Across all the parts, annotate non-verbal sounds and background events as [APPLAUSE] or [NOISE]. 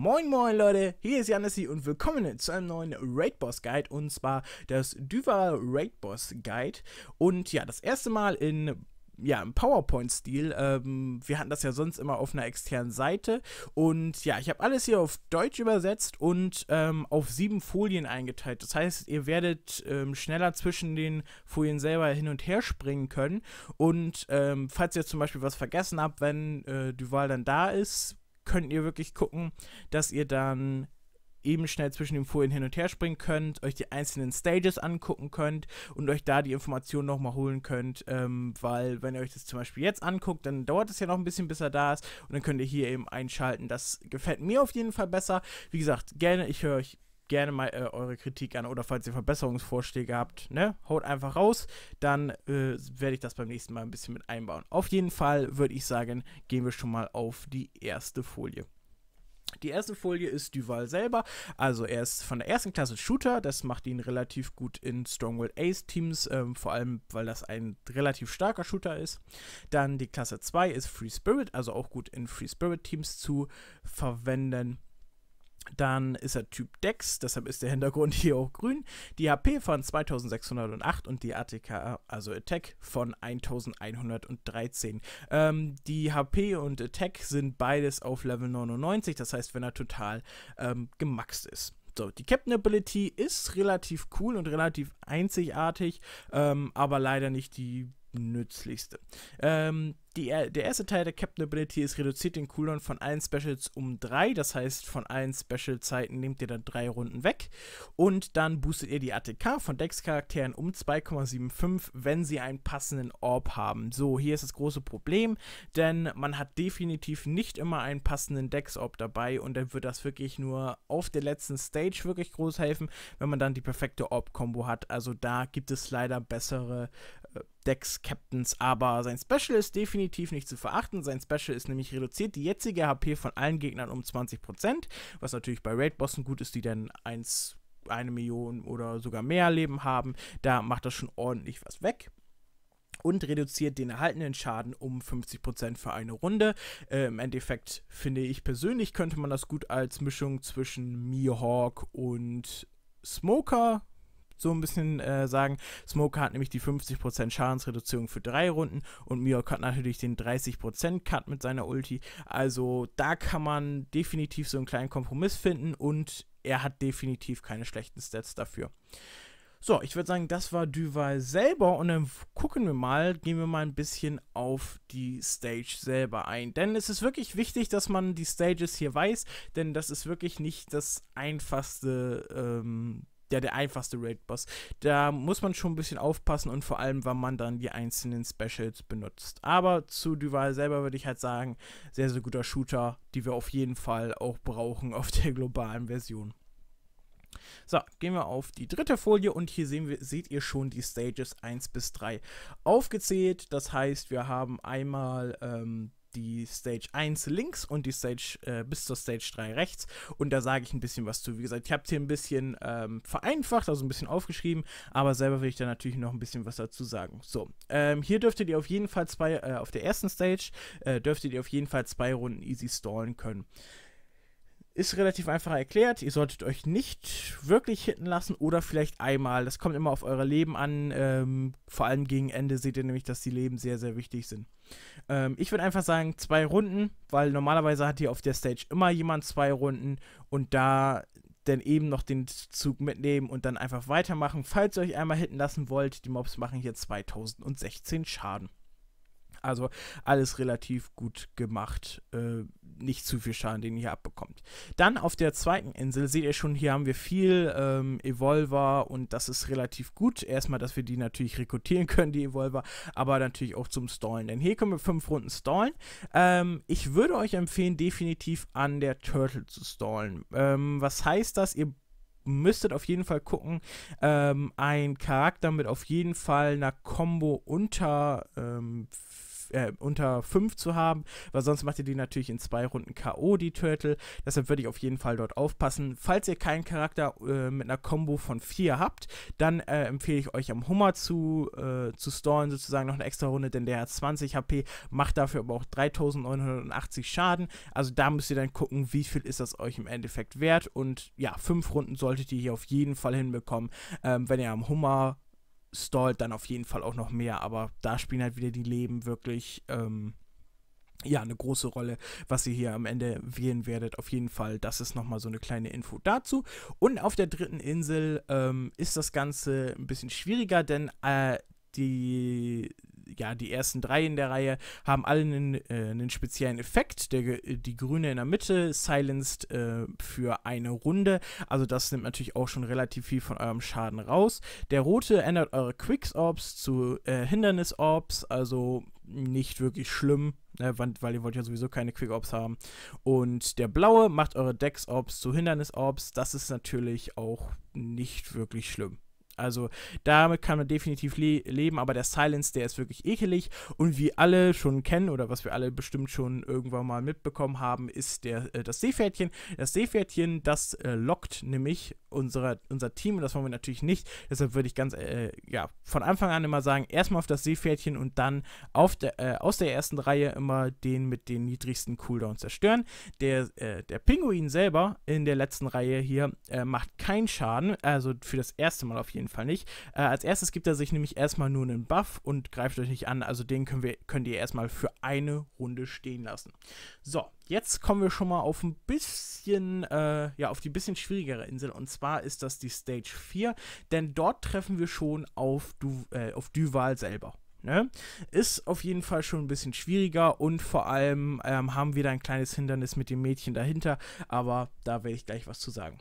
Moin Moin Leute, hier ist Janissi und willkommen zu einem neuen Raid Boss Guide und zwar das Duval Raid Boss Guide und ja, das erste Mal in ja, im PowerPoint-Stil. Ähm, wir hatten das ja sonst immer auf einer externen Seite. Und ja, ich habe alles hier auf Deutsch übersetzt und ähm, auf sieben Folien eingeteilt. Das heißt, ihr werdet ähm, schneller zwischen den Folien selber hin und her springen können. Und ähm, falls ihr zum Beispiel was vergessen habt, wenn äh, Duval dann da ist, könnt ihr wirklich gucken, dass ihr dann eben schnell zwischen den Folien hin und her springen könnt, euch die einzelnen Stages angucken könnt und euch da die Informationen nochmal holen könnt, ähm, weil wenn ihr euch das zum Beispiel jetzt anguckt, dann dauert es ja noch ein bisschen, bis er da ist und dann könnt ihr hier eben einschalten. Das gefällt mir auf jeden Fall besser. Wie gesagt, gerne, ich höre euch gerne mal äh, eure Kritik an oder falls ihr Verbesserungsvorschläge habt, ne, haut einfach raus. Dann äh, werde ich das beim nächsten Mal ein bisschen mit einbauen. Auf jeden Fall würde ich sagen, gehen wir schon mal auf die erste Folie. Die erste Folie ist Duval selber. Also er ist von der ersten Klasse Shooter. Das macht ihn relativ gut in Stronghold Ace Teams, ähm, vor allem weil das ein relativ starker Shooter ist. Dann die Klasse 2 ist Free Spirit, also auch gut in Free Spirit Teams zu verwenden. Dann ist er Typ Dex, deshalb ist der Hintergrund [LAUGHS] hier auch grün. Die HP von 2608 und die ATK, also Attack, von 1113. Ähm, die HP und Attack sind beides auf Level 99, das heißt, wenn er total ähm, gemaxt ist. So, die Captain Ability ist relativ cool und relativ einzigartig, ähm, aber leider nicht die nützlichste. Ähm, die, der erste Teil der Captain Ability ist, reduziert den Cooldown von allen Specials um 3, das heißt von allen Special-Zeiten nehmt ihr dann 3 Runden weg und dann boostet ihr die ATK von Dex-Charakteren um 2,75, wenn sie einen passenden Orb haben. So, hier ist das große Problem, denn man hat definitiv nicht immer einen passenden Dex-Orb dabei und dann wird das wirklich nur auf der letzten Stage wirklich groß helfen, wenn man dann die perfekte Orb-Kombo hat. Also da gibt es leider bessere Decks Captains, aber sein Special ist definitiv nicht zu verachten. Sein Special ist nämlich reduziert die jetzige HP von allen Gegnern um 20%, was natürlich bei Raid-Bossen gut ist, die dann 1, eine Million oder sogar mehr Leben haben. Da macht das schon ordentlich was weg und reduziert den erhaltenen Schaden um 50% für eine Runde. Äh, Im Endeffekt finde ich persönlich, könnte man das gut als Mischung zwischen Mihawk und Smoker so ein bisschen äh, sagen. Smoker hat nämlich die 50% Schadensreduzierung für drei Runden und Miok hat natürlich den 30% Cut mit seiner Ulti. Also da kann man definitiv so einen kleinen Kompromiss finden und er hat definitiv keine schlechten Stats dafür. So, ich würde sagen, das war Duval selber und dann gucken wir mal, gehen wir mal ein bisschen auf die Stage selber ein. Denn es ist wirklich wichtig, dass man die Stages hier weiß, denn das ist wirklich nicht das einfachste ähm, ja der einfachste Raid-Boss. Da muss man schon ein bisschen aufpassen und vor allem, wann man dann die einzelnen Specials benutzt. Aber zu Duval selber würde ich halt sagen, sehr, sehr guter Shooter, die wir auf jeden Fall auch brauchen auf der globalen Version. So, gehen wir auf die dritte Folie und hier wir, seht ihr schon die Stages 1 bis 3 aufgezählt. Das heißt, wir haben einmal ähm, die Stage 1 links und die Stage äh, bis zur Stage 3 rechts. Und da sage ich ein bisschen was zu. Wie gesagt, ich habe es hier ein bisschen ähm, vereinfacht, also ein bisschen aufgeschrieben, aber selber will ich da natürlich noch ein bisschen was dazu sagen. So, ähm, hier dürftet ihr auf jeden Fall zwei, äh, auf der ersten Stage äh, dürftet ihr auf jeden Fall zwei Runden easy stallen können. Ist relativ einfach erklärt. Ihr solltet euch nicht wirklich hitten lassen oder vielleicht einmal. Das kommt immer auf eure Leben an. Ähm, vor allem gegen Ende seht ihr nämlich, dass die Leben sehr, sehr wichtig sind. Ähm, ich würde einfach sagen, zwei Runden, weil normalerweise hat hier auf der Stage immer jemand zwei Runden und da dann eben noch den Zug mitnehmen und dann einfach weitermachen. Falls ihr euch einmal hitten lassen wollt, die Mobs machen hier 2016 Schaden. Also alles relativ gut gemacht. Äh, nicht zu viel Schaden, den ihr hier abbekommt. Dann auf der zweiten Insel seht ihr schon, hier haben wir viel ähm, Evolver und das ist relativ gut. Erstmal, dass wir die natürlich rekrutieren [LAUGHS] können, die Evolver, aber natürlich auch zum Stallen. Denn hier können wir fünf Runden stallen. Ähm, ich würde euch empfehlen, definitiv an der Turtle zu stallen. Ähm, was heißt das? Ihr müsstet auf jeden Fall gucken, ähm, ein Charakter mit auf jeden Fall einer Combo unter ähm, äh, unter 5 zu haben, weil sonst macht ihr die natürlich in zwei Runden K.O., die Turtle. Deshalb würde ich auf jeden Fall dort aufpassen. Falls ihr keinen Charakter äh, mit einer Combo von 4 habt, dann äh, empfehle ich euch am Hummer zu, äh, zu storen, sozusagen noch eine extra Runde, denn der hat 20 HP, macht dafür aber auch 3980 Schaden. Also da müsst ihr dann gucken, wie viel ist das euch im Endeffekt wert. Und ja, 5 Runden solltet ihr hier auf jeden Fall hinbekommen, ähm, wenn ihr am Hummer stallt dann auf jeden Fall auch noch mehr, aber da spielen halt wieder die Leben wirklich ähm, ja, eine große Rolle, was ihr hier am Ende wählen werdet. Auf jeden Fall, das ist nochmal so eine kleine Info dazu. Und auf der dritten Insel ähm, ist das Ganze ein bisschen schwieriger, denn äh, die ja, die ersten drei in der Reihe haben alle einen, äh, einen speziellen Effekt. Der, die grüne in der Mitte silenced äh, für eine Runde. Also das nimmt natürlich auch schon relativ viel von eurem Schaden raus. Der rote ändert eure Quicks Orbs zu äh, Hindernis Orbs, also nicht wirklich schlimm, ne, weil, weil, ihr wollt ja sowieso keine Quick Orbs haben. Und der blaue macht eure Dex Orbs zu Hindernis Orbs. Das ist natürlich auch nicht wirklich schlimm. Also damit kann man definitiv le leben, aber der Silence, der ist wirklich ekelig. Und wie alle schon kennen oder was wir alle bestimmt schon irgendwann mal mitbekommen haben, ist der, äh, das Seepferdchen. Das Seepferdchen, das äh, lockt nämlich unsere, unser Team und das wollen wir natürlich nicht. Deshalb würde ich ganz äh, ja, von Anfang an immer sagen, erstmal auf das Seepferdchen und dann auf der, äh, aus der ersten Reihe immer den mit den niedrigsten Cooldowns zerstören. Der, äh, der Pinguin selber in der letzten Reihe hier äh, macht keinen Schaden, also für das erste Mal auf jeden Fall nicht. Äh, als erstes gibt er sich nämlich erstmal nur einen Buff und greift euch nicht an, also den können wir, könnt ihr erstmal für eine Runde stehen lassen. So, Jetzt kommen wir schon mal auf ein bisschen, äh, ja, auf die bisschen schwierigere Insel. Und zwar ist das die Stage 4, denn dort treffen wir schon auf, du, äh, auf Duval selber. Ne? Ist auf jeden Fall schon ein bisschen schwieriger und vor allem ähm, haben wir da ein kleines Hindernis mit dem Mädchen dahinter, aber da werde ich gleich was zu sagen.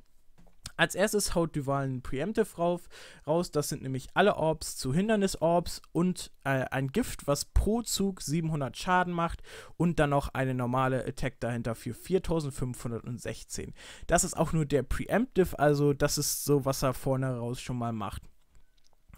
Als erstes haut Duval ein Preemptive rauf, raus. Das sind nämlich alle Orbs zu Hindernis-Orbs und äh, ein Gift, was pro Zug 700 Schaden macht und dann noch eine normale Attack dahinter für 4516. Das ist auch nur der Preemptive, also das ist so, was er vorne raus schon mal macht.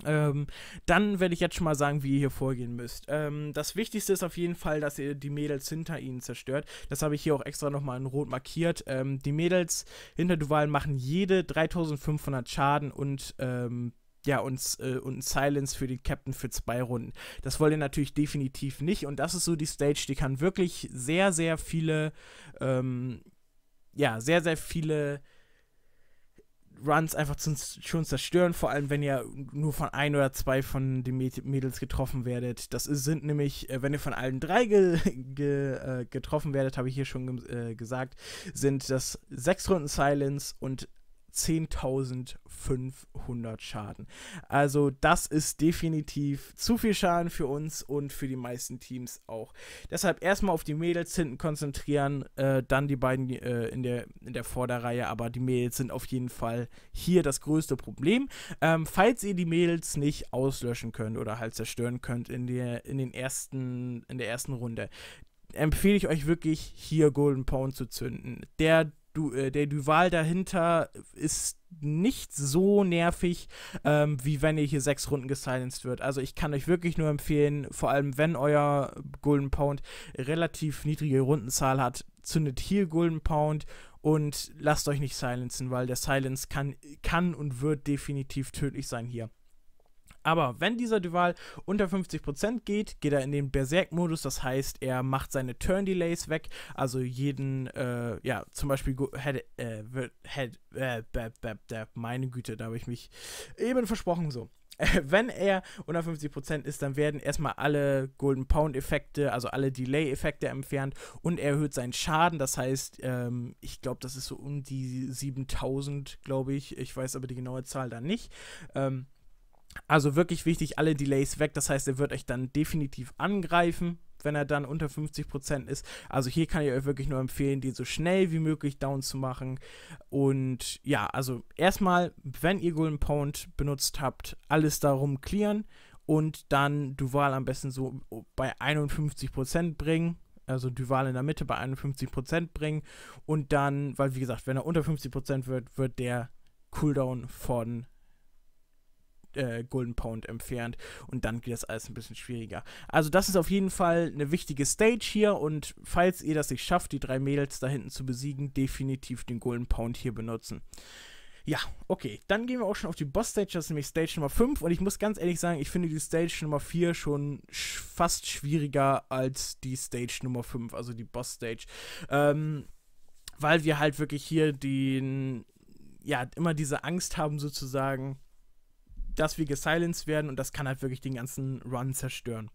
Ähm, dann werde ich jetzt schon mal sagen, wie ihr hier vorgehen müsst. Ähm, das Wichtigste ist auf jeden Fall, dass ihr die Mädels hinter ihnen zerstört. Das habe ich hier auch extra nochmal in Rot markiert. Ähm, die Mädels hinter Duval machen jede 3500 Schaden und ähm, ja, und, äh, und Silence für den Captain für zwei Runden. Das wollt ihr natürlich definitiv nicht. Und das ist so die Stage, die kann wirklich sehr, sehr viele, ähm, ja, sehr, sehr viele Runs einfach zu, schon zerstören, vor allem wenn ihr nur von ein oder zwei von den Mädels getroffen werdet. Das sind nämlich, äh, wenn ihr von allen drei ge [LAUGHS] ge äh, getroffen werdet, habe ich hier schon ge äh, gesagt, sind das sechs Runden Silence und 10.500 Schaden. Also das ist definitiv zu viel Schaden für uns und für die meisten Teams auch. Deshalb erstmal auf die Mädels hinten konzentrieren, äh, dann die beiden äh, in, der, in der Vorderreihe, aber die Mädels sind auf jeden Fall hier das größte Problem. Ähm, falls ihr die Mädels nicht auslöschen könnt oder halt zerstören könnt in der, in den ersten, in der ersten Runde, empfehle ich euch wirklich, hier Golden Pound zu zünden. Der du, äh, der Duval dahinter ist nicht so nervig, ähm, wie wenn ihr hier sechs Runden gesilenced wird. Also ich kann euch wirklich nur empfehlen, vor allem wenn euer Golden Pound relativ niedrige Rundenzahl hat, zündet hier Golden Pound und lasst euch nicht silenzen, weil der Silence kann, kann und wird definitiv tödlich sein hier. Aber wenn dieser Duval unter 50% geht, geht er in den Berserk-Modus. Das heißt, er macht seine Turn-Delays weg. Also jeden, äh, ja, zum Beispiel, head, äh, head, äh, meine Güte, da habe ich mich eben versprochen so [LAUGHS] wenn er unter 50% ist, dann werden erstmal alle Golden Pound-Effekte, also alle Delay-Effekte entfernt und er erhöht seinen Schaden. Das heißt, ähm, ich glaube, das ist so um die 7000, glaube ich. Ich weiß aber die genaue Zahl dann nicht. Ähm, also wirklich wichtig, alle Delays weg. Das heißt, er wird euch dann definitiv angreifen, wenn er dann unter 50% ist. Also hier kann ich euch wirklich nur empfehlen, die so schnell wie möglich down zu machen. Und ja, also erstmal, wenn ihr Golden Pound benutzt habt, alles darum clearen und dann Duval am besten so bei 51% bringen also Duval in der Mitte bei 51% bringen und dann, weil wie gesagt, wenn er unter 50% wird, wird der Cooldown von äh, Golden Pound entfernt und dann geht das alles ein bisschen schwieriger. Also das ist auf jeden Fall eine wichtige Stage hier und falls ihr das nicht schafft, die drei Mädels da hinten zu besiegen, definitiv den Golden Pound hier benutzen. Ja, okay, dann gehen wir auch schon auf die Boss-Stage, das ist nämlich Stage Nummer 5 und ich muss ganz ehrlich sagen, ich finde die Stage Nummer 4 schon sch fast schwieriger als die Stage Nummer 5, also die Boss-Stage, ähm, weil wir halt wirklich hier den, ja, immer diese Angst haben sozusagen, dass wir gesilenced werden und das kann halt wirklich den ganzen Run zerstören.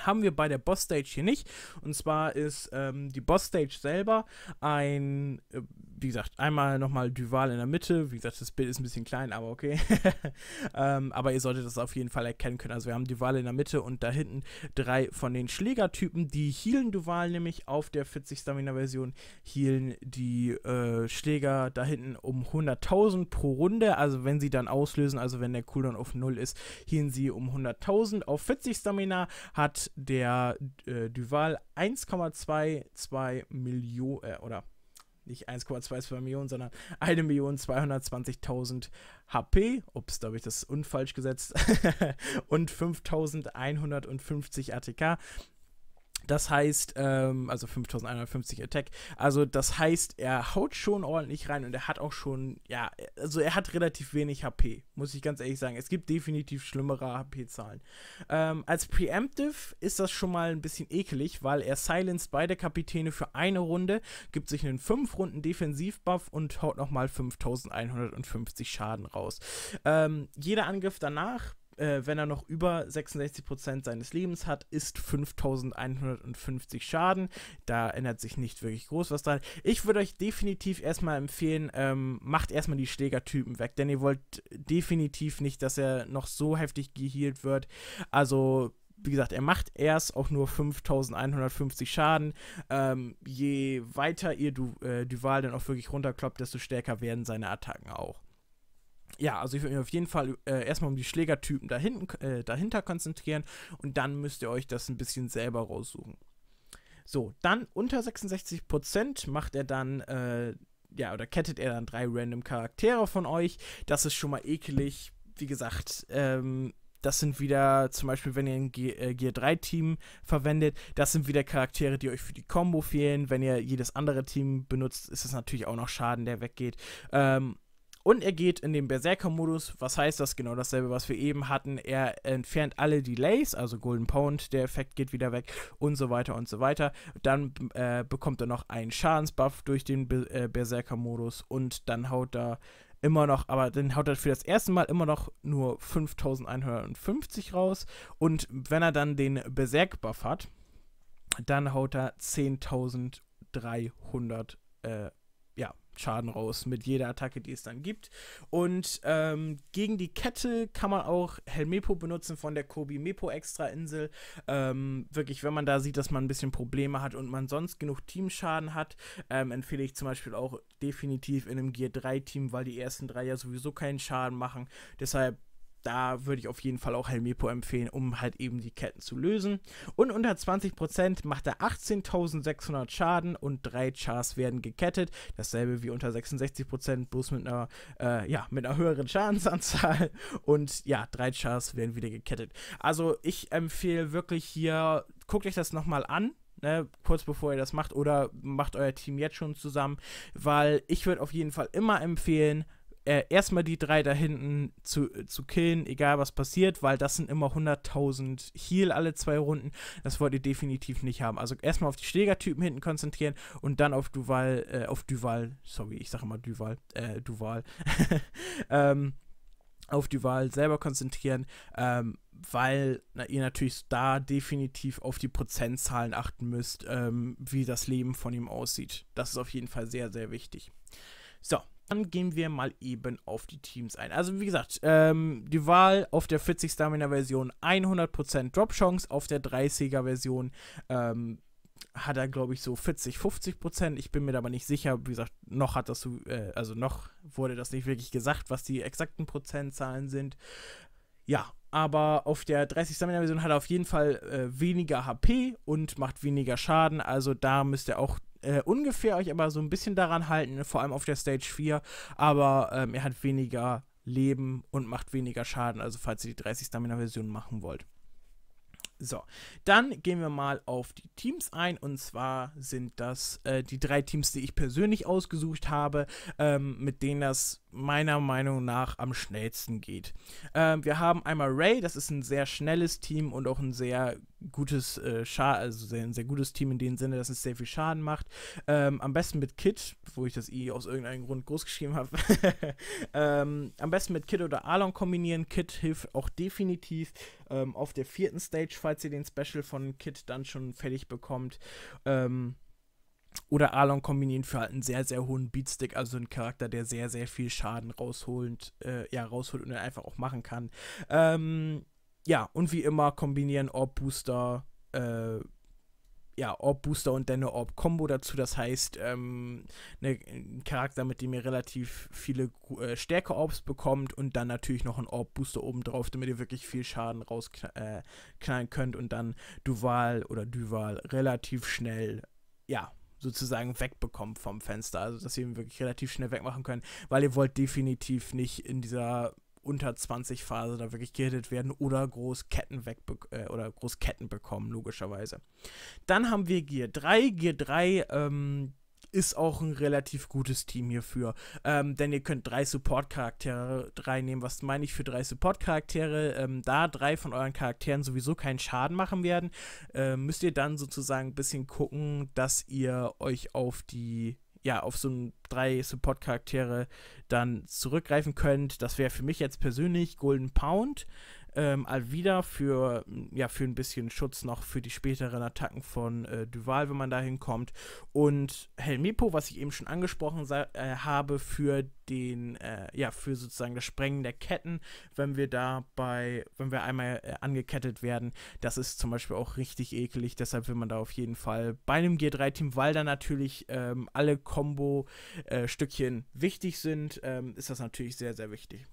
Haben wir bei der Boss Stage hier nicht. Und zwar ist ähm, die Boss Stage selber ein äh, wie gesagt, einmal nochmal Duval in der Mitte. Wie gesagt, das Bild ist ein bisschen klein, aber okay. [LAUGHS] ähm, aber ihr solltet das auf jeden Fall erkennen können. Also wir haben Duval in der Mitte und da hinten drei von den Schlägertypen. Die hielen Duval nämlich auf der 40 Stamina-Version, hielen die äh, Schläger da hinten um 100.000 pro Runde. Also wenn sie dann auslösen, also wenn der Cooldown auf 0 ist, hielen sie um 100.000. Auf 40 Stamina hat der äh, Duval 1,22 Millionen äh, oder nicht 1,22 Millionen, sondern 1.220.000 HP. Ups, da habe ich das unfalsch gesetzt. [LAUGHS] und 5.150 ATK. Das heißt, ähm, also 5150 Attack. Also, das heißt, er haut schon ordentlich rein und er hat auch schon, ja, also er hat relativ wenig HP, muss ich ganz ehrlich sagen. Es gibt definitiv schlimmere HP-Zahlen. Ähm, als Preemptive ist das schon mal ein bisschen ekelig, weil er silenced beide Kapitäne für eine Runde, gibt sich einen 5-Runden-Defensiv-Buff und haut nochmal 5150 Schaden raus. Ähm, jeder Angriff danach äh, wenn er noch über 66% seines Lebens hat, ist 5150 Schaden. Da ändert sich nicht wirklich groß was dran. Ich würde euch definitiv erstmal empfehlen, ähm, macht erstmal die Schlägertypen weg, denn ihr wollt definitiv nicht, dass er noch so heftig geheilt wird. Also wie gesagt, er macht erst auch nur 5150 Schaden. Ähm, je weiter ihr du, äh, Duval dann auch wirklich runterkloppt, desto stärker werden seine Attacken auch ja, also ich würde mich auf jeden Fall äh, erstmal um die Schlägertypen dahinten, äh, dahinter konzentrieren und dann müsst ihr euch das ein bisschen selber raussuchen. So, dann unter 66% macht er dann, äh, ja, oder kettet er dann drei random Charaktere von euch. Das ist schon mal ekelig. Wie gesagt, ähm, das sind wieder, zum Beispiel, wenn ihr ein äh, Gear 3-Team verwendet, das sind wieder Charaktere, die euch für die Combo fehlen. Wenn ihr jedes andere Team benutzt, ist es natürlich auch noch Schaden, der weggeht. Ähm, und er geht in den Berserker-Modus. Was heißt das? Genau dasselbe, was wir eben hatten. Er entfernt alle Delays, also Golden Pound, der Effekt geht wieder weg und so weiter und so weiter. Dann äh, bekommt er noch einen Schadensbuff durch den Be äh, Berserker-Modus und dann haut er immer noch, aber dann haut er für das erste Mal immer noch nur 5150 raus. Und wenn er dann den Berserk-Buff hat, dann haut er 10.300 äh, ja, Schaden raus mit jeder Attacke, die es dann gibt. Und ähm, gegen die Kette kann man auch Helmepo benutzen von der Kobi Mepo Extra Insel. Ähm, wirklich, wenn man da sieht, dass man ein bisschen Probleme hat und man sonst genug Teamschaden hat, ähm, empfehle ich zum Beispiel auch definitiv in einem Gear 3 Team, weil die ersten drei ja sowieso keinen Schaden machen. Deshalb da würde ich auf jeden Fall auch Helmepo empfehlen, um halt eben die Ketten zu lösen. Und unter 20% macht er 18.600 Schaden und drei Chars werden gekettet. Dasselbe wie unter 66%, bloß mit einer, äh, ja, mit einer höheren Schadensanzahl. Und ja, drei Chars werden wieder gekettet. Also ich empfehle wirklich hier, guckt euch das nochmal an. Ne, kurz bevor ihr das macht oder macht euer Team jetzt schon zusammen, weil ich würde auf jeden Fall immer empfehlen, äh, erstmal die drei da hinten zu, zu killen, egal was passiert, weil das sind immer 100.000 Heal alle zwei Runden. Das wollt ihr definitiv nicht haben. Also erstmal auf die Schlägertypen hinten konzentrieren und dann auf Duval, äh, auf Duval, sorry, ich sage immer Duval, äh, Duval, [LAUGHS] ähm, auf Duval selber konzentrieren, ähm, weil na, ihr natürlich da definitiv auf die Prozentzahlen achten müsst, ähm, wie das Leben von ihm aussieht. Das ist auf jeden Fall sehr, sehr wichtig. So, dann gehen wir mal eben auf die Teams ein. Also wie gesagt, ähm, die Wahl auf der 40 Stamina Version 100% Drop Chance, auf der 30er Version ähm, hat er, glaube ich, so 40, 50 Ich bin mir aber nicht sicher. Wie gesagt, noch hat das so, äh, also noch wurde das nicht wirklich gesagt, was die exakten Prozentzahlen sind. Ja, aber auf der 30 Stamina Version hat er auf jeden Fall äh, weniger HP und macht weniger Schaden, also da müsst ihr auch äh, ungefähr euch aber so ein bisschen daran halten, ne? vor allem auf der Stage 4, aber ähm, er hat weniger Leben und macht weniger Schaden, also falls ihr die 30 Stamina Version machen wollt. So, dann gehen wir mal auf die Teams ein. Und zwar sind das äh, die drei Teams, die ich persönlich ausgesucht habe, ähm, mit denen das meiner Meinung nach am schnellsten geht. Ähm, wir haben einmal Ray, das ist ein sehr schnelles Team und auch ein sehr gutes äh, also sehr, ein sehr gutes Team in dem Sinne, dass es sehr viel Schaden macht. Ähm, am besten mit Kit, wo ich das I aus irgendeinem Grund groß geschrieben habe. [LAUGHS] ähm, am besten mit Kit oder Alon kombinieren. Kit hilft auch definitiv ähm, auf der vierten Stage, falls ihr den Special von Kit dann schon fertig bekommt. Ähm, oder Alon kombinieren für halt einen sehr, sehr hohen Beatstick, also einen Charakter, der sehr, sehr viel Schaden rausholend, äh, ja, rausholt und dann einfach auch machen kann. Ähm, ja, und wie immer kombinieren Orb-Booster, äh, ja, Orb-Booster und dann eine Orb-Kombo dazu. Das heißt, ähm, ne, ein Charakter, mit dem ihr relativ viele äh, Stärke-Orbs bekommt und dann natürlich noch ein Orb-Booster obendrauf, damit ihr wirklich viel Schaden rausknallen äh, könnt und dann Duval oder Duval relativ schnell, ja, sozusagen wegbekommt vom Fenster. Also, dass ihr ihn wirklich relativ schnell wegmachen könnt, weil ihr wollt definitiv nicht in dieser unter 20 Phase da wirklich gehittet werden oder groß Ketten weg äh, oder groß Ketten bekommen, logischerweise. Dann haben wir Gear 3. Gear 3 ähm, ist auch ein relativ gutes Team hierfür. Ähm, denn ihr könnt drei Support-Charaktere reinnehmen. Was meine ich für drei Support-Charaktere? Ähm, da drei von euren Charakteren sowieso keinen Schaden machen werden, äh, müsst ihr dann sozusagen ein bisschen gucken, dass ihr euch auf die ja, auf so ein drei Support-Charaktere dann zurückgreifen könnt. Das wäre für mich jetzt persönlich Golden Pound, ähm, Alvida für, ja, für ein bisschen Schutz noch für die späteren Attacken von äh, Duval, wenn man da hinkommt. Und Helmipo, was ich eben schon angesprochen äh, habe, für den, äh, ja, für sozusagen das Sprengen der Ketten, wenn wir da bei, wenn wir einmal äh, angekettet werden. Das ist zum Beispiel auch richtig eklig, deshalb will man da auf jeden Fall bei einem G3-Team, weil da natürlich ähm, alle Combo-Stückchen äh, wichtig sind, ähm, ist das natürlich sehr, sehr wichtig.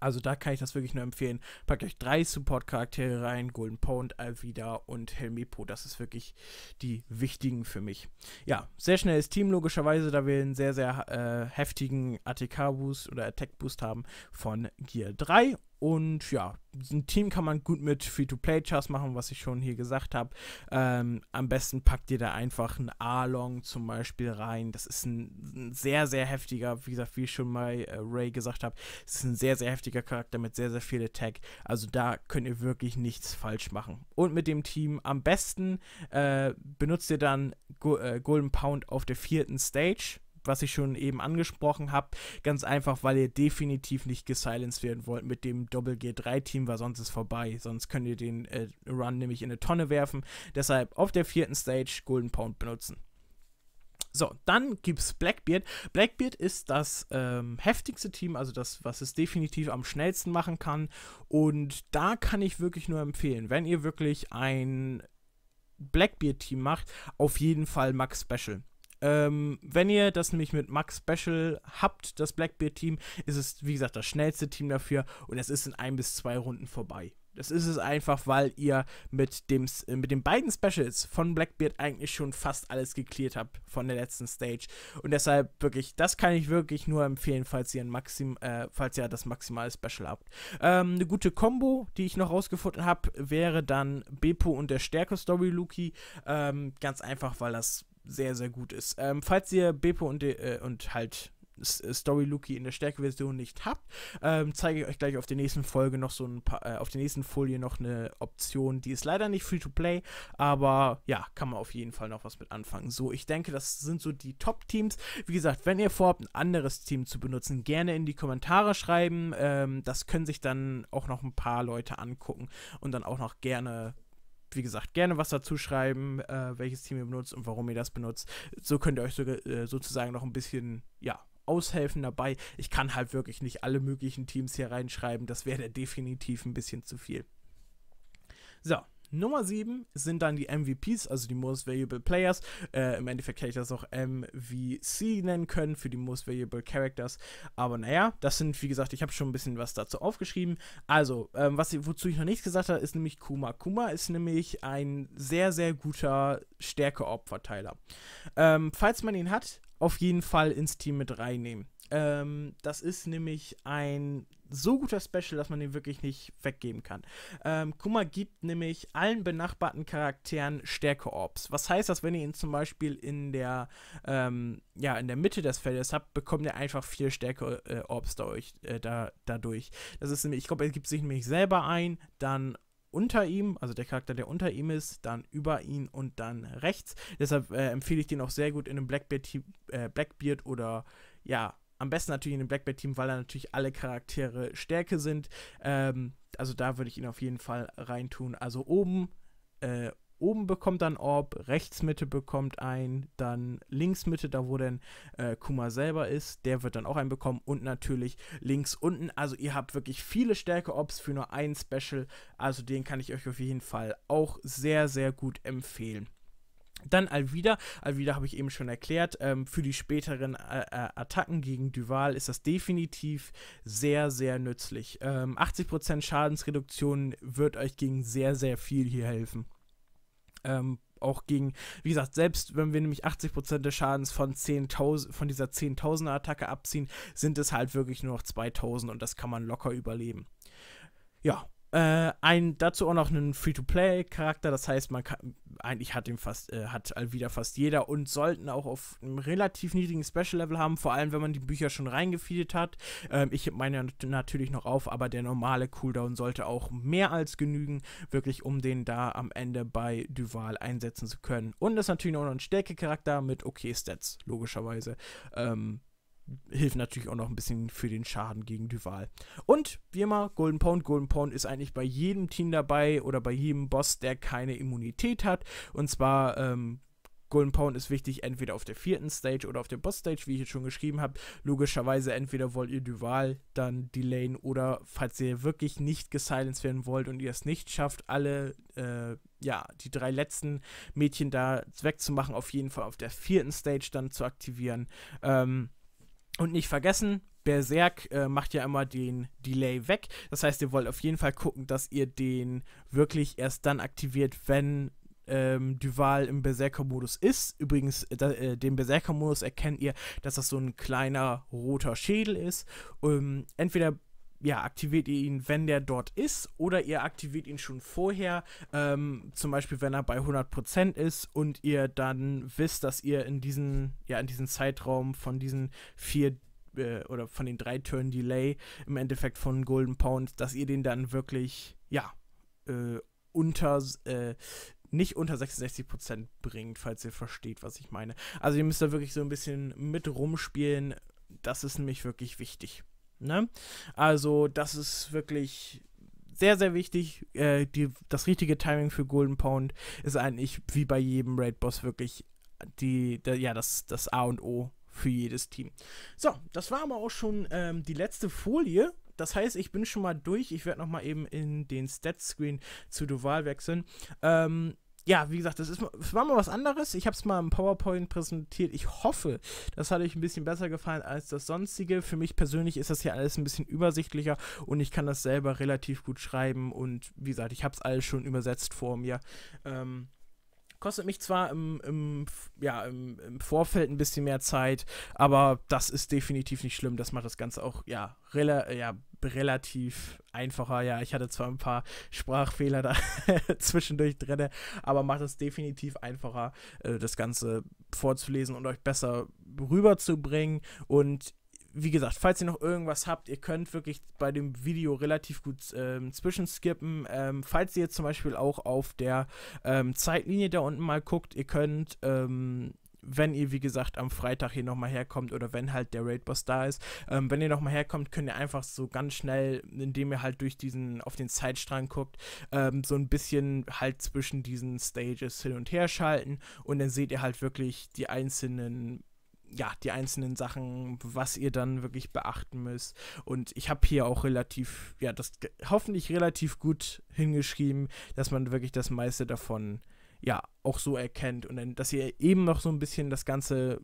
Also da kann ich das wirklich nur empfehlen. Packt euch drei Support-Charaktere rein, Golden Pound, Alvida und Helmipo. Das ist wirklich die wichtigen für mich. Ja, sehr schnelles Team logischerweise, da wir einen sehr, sehr äh, heftigen ATK-Boost oder Attack-Boost haben von Gear 3 und ja, ein Team kann man gut mit Free-to-Play-Chars machen, was ich schon hier gesagt habe. Ähm, am besten packt ihr da einfach einen a zum Beispiel rein. Das ist ein, ein, sehr, sehr heftiger, wie gesagt, wie ich schon mal äh, Ray gesagt habe, es ist ein sehr, sehr heftiger Charakter mit sehr, sehr viel Attack. Also da könnt ihr wirklich nichts falsch machen. Und mit dem Team am besten äh, benutzt ihr dann Go äh, Golden Pound auf der vierten Stage was ich schon eben angesprochen habe. Ganz einfach, weil ihr definitiv nicht gesilenced werden wollt mit dem Double g 3 team weil sonst ist vorbei. Sonst könnt ihr den äh, Run nämlich in eine Tonne werfen. Deshalb auf der vierten Stage Golden Pound benutzen. So, dann gibt es Blackbeard. Blackbeard ist das ähm, heftigste Team, also das, was es definitiv am schnellsten machen kann. Und da kann ich wirklich nur empfehlen, wenn ihr wirklich ein Blackbeard-Team macht, auf jeden Fall Max Special. Ähm, wenn ihr das nämlich mit Max Special habt, das Blackbeard-Team, ist es, wie gesagt, das schnellste Team dafür und es ist in ein bis zwei Runden vorbei. Das ist es einfach, weil ihr mit, dem, äh, mit den beiden Specials von Blackbeard eigentlich schon fast alles geklärt habt von der letzten Stage. Und deshalb wirklich, das kann ich wirklich nur empfehlen, falls ihr, ein Maxim, äh, falls ihr das maximale Special habt. Ähm, eine gute Combo, die ich noch rausgefunden habe, wäre dann Beppo und der Stärke Story Luki. Ähm, ganz einfach, weil das sehr, sehr gut ist. Ähm, falls ihr Beppo und, äh, und halt äh, Story Luki in der Stärkeversion nicht habt, ähm, zeige ich euch gleich auf der nächsten Folge noch so ein paar, äh, auf der nächsten Folie noch eine Option, die ist leider nicht Free-to-Play, aber ja, kann man auf jeden Fall noch was mit anfangen. So, ich denke, das sind so die Top-Teams. Wie gesagt, wenn ihr vorhabt, ein anderes Team zu benutzen, gerne in die Kommentare schreiben. Ähm, das können sich dann auch noch ein paar Leute angucken und dann auch noch gerne wie gesagt, gerne was dazu schreiben, äh, welches Team ihr benutzt und warum ihr das benutzt. So könnt ihr euch sogar, äh, sozusagen noch ein bisschen, ja, aushelfen dabei. Ich kann halt wirklich nicht alle möglichen Teams hier reinschreiben. Das wäre definitiv ein bisschen zu viel. So, Nummer 7 sind dann die MVPs, also die Most Valuable Players. Äh, Im Endeffekt hätte ich das auch MVC nennen können für die Most Valuable Characters. Aber naja, das sind, wie gesagt, ich habe schon ein bisschen was dazu aufgeschrieben. Also, ähm, was, wozu ich noch nichts gesagt habe, ist nämlich Kuma. Kuma ist nämlich ein sehr, sehr guter Stärke-Opferteiler. Ähm, falls man ihn hat, auf jeden Fall ins Team mit reinnehmen. Ähm, das ist nämlich ein so guter Special, dass man den wirklich nicht weggeben kann. Ähm, Kummer gibt nämlich allen benachbarten Charakteren Stärke-Orbs. Was heißt das, wenn ihr ihn zum Beispiel in der, ähm, ja, in der Mitte des Feldes habt, bekommt ihr einfach vier Stärke-Orbs dadurch, äh, da, dadurch. Das ist nämlich, ich glaube, er gibt sich nämlich selber ein, dann unter ihm, also der Charakter, der unter ihm ist, dann über ihn und dann rechts. Deshalb äh, empfehle ich den auch sehr gut in einem Blackbeard, äh, Blackbeard oder ja, am besten natürlich in dem Blackbeard-Team, weil da natürlich alle Charaktere Stärke sind. Ähm, also da würde ich ihn auf jeden Fall reintun. Also oben, äh, oben bekommt dann Orb, rechts Mitte bekommt ein, dann links Mitte, da wo denn äh, Kuma selber ist, der wird dann auch einen bekommen und natürlich links unten. Also ihr habt wirklich viele stärke Orbs für nur ein Special. Also den kann ich euch auf jeden Fall auch sehr, sehr gut empfehlen. Dann Alvida. Alvida habe ich eben schon erklärt. Ähm, für die späteren äh, äh Attacken gegen Duval ist das definitiv sehr, sehr nützlich. Ähm, 80% Schadensreduktion wird euch gegen sehr, sehr viel hier helfen. Ähm, auch gegen, wie gesagt, selbst wenn wir nämlich 80% des Schadens von, 10 von dieser 10.000er Attacke abziehen, sind es halt wirklich nur noch 2.000 und das kann man locker überleben. Ja, äh, ein, dazu auch noch einen Free-to-Play-Charakter, das heißt, man kann, eigentlich hat ihn fast, äh, hat wieder fast jeder und sollten auch auf einem relativ niedrigen Special-Level haben, vor allem wenn man die Bücher schon reingefeedet hat. Ähm, ich habe meine natürlich noch auf, aber der normale Cooldown sollte auch mehr als genügen, wirklich um den da am Ende bei Duval einsetzen zu können. Und das ist natürlich auch noch ein Stärke-Charakter mit okay Stats, logischerweise. Ähm, hilft natürlich auch noch ein bisschen für den Schaden gegen Duval. Und wie immer, Golden Pound. Golden Pound ist eigentlich bei jedem Team dabei oder bei jedem Boss, der keine Immunität hat. Und zwar ähm, Golden Pound ist wichtig, entweder auf der vierten Stage oder auf der Boss-Stage, wie ich jetzt schon geschrieben habe. Logischerweise, entweder wollt ihr Duval dann delayen oder falls ihr wirklich nicht gesilenced werden wollt und ihr es nicht schafft, alle, äh, ja, die drei letzten Mädchen da wegzumachen, auf jeden Fall auf der vierten Stage dann zu aktivieren. Ähm, und nicht vergessen, Berserk äh, macht ja immer den Delay weg. Das heißt, ihr wollt auf jeden Fall gucken, dass ihr den wirklich erst dann aktiviert, wenn ähm, Duval im Berserker-Modus ist. Übrigens, äh, äh den Berserker-Modus erkennt ihr, dass das so ein kleiner roter Schädel ist. Ähm, entweder ja, aktiviert ihr ihn, wenn der dort ist, oder ihr aktiviert ihn schon vorher, ähm, zum Beispiel wenn er bei 100% ist und ihr dann wisst, dass ihr in diesen, ja, in diesen Zeitraum von diesen vier äh, oder von den drei Turn Delay im Endeffekt von Golden Pound, dass ihr den dann wirklich, ja, äh, unter, äh, nicht unter 66% bringt, falls ihr versteht, was ich meine. Also ihr müsst da wirklich so ein bisschen mit rumspielen, das ist nämlich wirklich wichtig. Ne? Also, das ist wirklich sehr, sehr wichtig. Äh, die, das richtige Timing für Golden Pound ist eigentlich wie bei jedem Raid Boss wirklich die, der, ja, das, das A und O für jedes Team. So, das war aber auch schon ähm, die letzte Folie. Das heißt, ich bin schon mal durch. Ich werde nochmal eben in den Stats-Screen zu Duval wechseln. Ähm, ja, wie gesagt, das, ist, das war mal was anderes. Ich habe es mal im PowerPoint präsentiert. Ich hoffe, das hat euch ein bisschen besser gefallen als das sonstige. Für mich persönlich ist das hier alles ein bisschen übersichtlicher und ich kann das selber relativ gut schreiben. Und wie gesagt, ich habe es alles schon übersetzt vor mir. Ähm, kostet mich zwar im, im, ja, im, im, Vorfeld ein bisschen mehr Zeit, aber das ist definitiv nicht schlimm. Das macht das Ganze auch ja, ja relativ einfacher. Ja, ich hatte zwar ein paar Sprachfehler da [LAUGHS] zwischendurch drin, aber macht es definitiv einfacher, äh, das Ganze vorzulesen und euch besser rüberzubringen. Und wie gesagt, falls ihr noch irgendwas habt, ihr könnt wirklich bei dem Video relativ gut ähm, zwischenskippen. Ähm, falls ihr jetzt zum Beispiel auch auf der ähm, Zeitlinie da unten mal guckt, ihr könnt ähm, wenn ihr, wie gesagt, am Freitag hier nochmal herkommt oder wenn halt der Raid-Boss da ist, ähm, wenn ihr nochmal herkommt, könnt ihr einfach so ganz schnell, indem ihr halt durch diesen, auf den Zeitstrang guckt, ähm, so ein bisschen halt zwischen diesen Stages hin und her schalten und dann seht ihr halt wirklich die einzelnen ja, die einzelnen Sachen, was ihr dann wirklich beachten müsst. Und ich habe hier auch relativ, ja, das hoffentlich relativ gut hingeschrieben, dass man wirklich das meiste davon ja auch so erkennt und dann, dass ihr eben noch so ein bisschen das Ganze,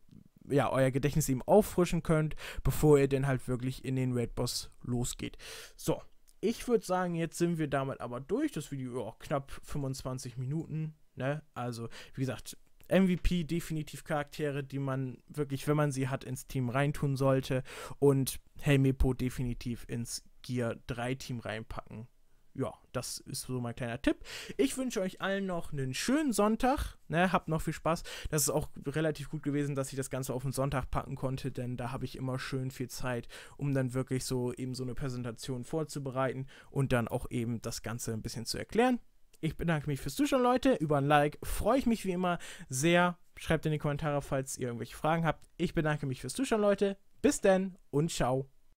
ja, euer Gedächtnis eben auffrischen könnt, bevor ihr dann halt wirklich in den Raid Boss losgeht. So, ich würde sagen, jetzt sind wir damit aber durch. Das Video auch knapp 25 Minuten. Ne? Also, wie gesagt, MVP definitiv Charaktere, die man wirklich, wenn man sie hat, ins Team reintun sollte. Und Helmepo definitiv ins Gear 3 Team reinpacken ja, das ist so mein kleiner Tipp. Ich wünsche euch allen noch einen schönen Sonntag. Ne, habt noch viel Spaß. Das ist auch relativ gut gewesen, dass ich das Ganze auf den Sonntag packen konnte, denn da habe ich immer schön viel Zeit, um dann wirklich so eben so eine Präsentation vorzubereiten und dann auch eben das Ganze ein bisschen zu erklären. Ich bedanke mich fürs Zuschauen, Leute. Über ein Like freue ich mich wie immer sehr. Schreibt in die Kommentare, falls ihr irgendwelche Fragen habt. Ich bedanke mich fürs Zuschauen, Leute. Bis denn und ciao.